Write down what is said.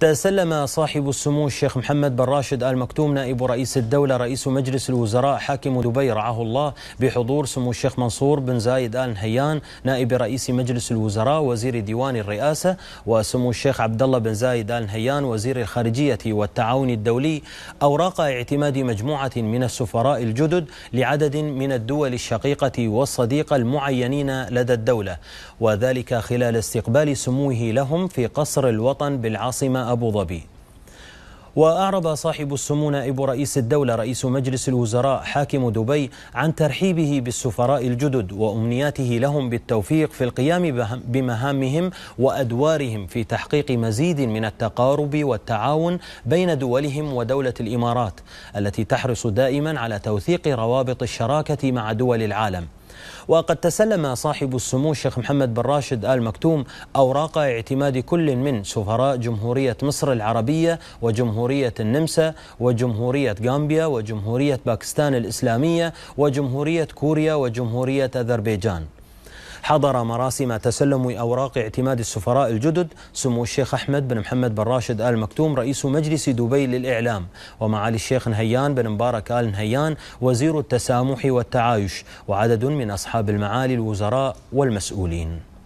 تسلم صاحب السمو الشيخ محمد بن راشد آل مكتوم نائب رئيس الدولة رئيس مجلس الوزراء حاكم دبي رعاه الله بحضور سمو الشيخ منصور بن زايد آل نهيان نائب رئيس مجلس الوزراء وزير ديوان الرئاسة وسمو الشيخ عبد الله بن زايد آل نهيان وزير الخارجية والتعاون الدولي أوراق اعتماد مجموعة من السفراء الجدد لعدد من الدول الشقيقة والصديقة المعينين لدى الدولة وذلك خلال استقبال سموه لهم في قصر الوطن بالعاصمة أبو ظبي وأعرب صاحب السمو نائب رئيس الدولة رئيس مجلس الوزراء حاكم دبي عن ترحيبه بالسفراء الجدد وأمنياته لهم بالتوفيق في القيام بمهامهم وأدوارهم في تحقيق مزيد من التقارب والتعاون بين دولهم ودولة الإمارات التي تحرص دائما على توثيق روابط الشراكة مع دول العالم وقد تسلم صاحب السمو الشيخ محمد بن راشد آل مكتوم أوراق اعتماد كل من سفراء جمهورية مصر العربية وجمهورية النمسا وجمهورية غامبيا وجمهورية باكستان الإسلامية وجمهورية كوريا وجمهورية أذربيجان حضر مراسم تسلم أوراق اعتماد السفراء الجدد سمو الشيخ أحمد بن محمد بن راشد آل مكتوم رئيس مجلس دبي للإعلام ومعالي الشيخ نهيان بن مبارك آل نهيان وزير التسامح والتعايش وعدد من أصحاب المعالي الوزراء والمسؤولين